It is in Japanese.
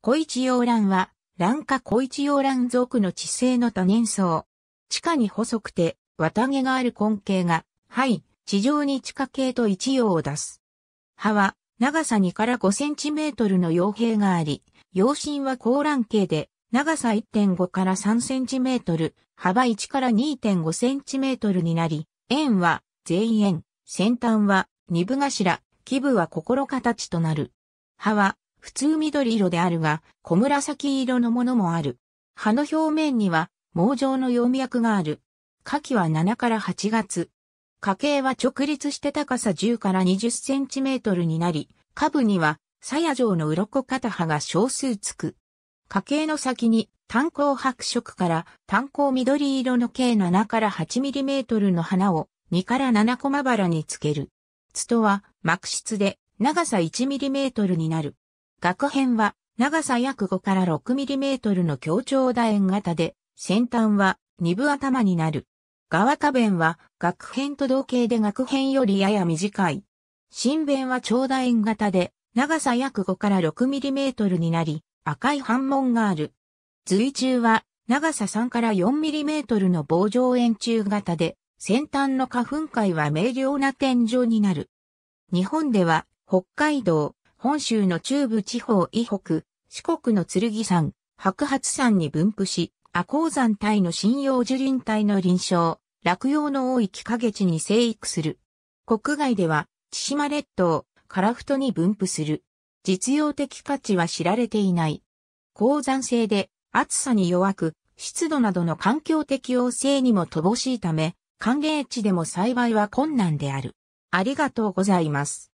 小一洋蘭は、蘭下、小一洋蘭属の地性の多年草。地下に細くて、綿毛がある根茎が、肺、地上に地下茎と一葉を出す。葉は、長さ2から5センチメートルの葉平があり、葉芯は高蘭形で、長さ1.5から3センチメートル、幅1から2.5センチメートルになり、円は全円、先端は二部頭、基部は心形となる。葉は普通緑色であるが、小紫色のものもある。葉の表面には、毛状の葉脈がある。花期は7から8月。花茎は直立して高さ10から20センチメートルになり、下部には、鞘状の鱗片葉が少数つく。花茎の先に、炭鉱白色から炭鉱緑色の計7から8ミリメートルの花を2から7コマバラにつける。ツトは、膜質で、長さ1ミリメートルになる。学編は長さ約5から6ミリメートルの強調楕円型で、先端は二分頭になる。側下弁は学編と同型で学編よりやや短い。新弁は長楕円型で、長さ約5から6ミリメートルになり、赤い反紋がある。随中は長さ3から4ミリメートルの棒状円柱型で、先端の花粉界は明瞭な天井になる。日本では北海道、本州の中部地方以北、四国の剣山、白髪山に分布し、阿鉱山帯の針葉樹林帯の臨床、落葉の多い木陰地に生育する。国外では、千島列島、樺太に分布する。実用的価値は知られていない。高山性で、暑さに弱く、湿度などの環境適応性にも乏しいため、寒冷地でも栽培は困難である。ありがとうございます。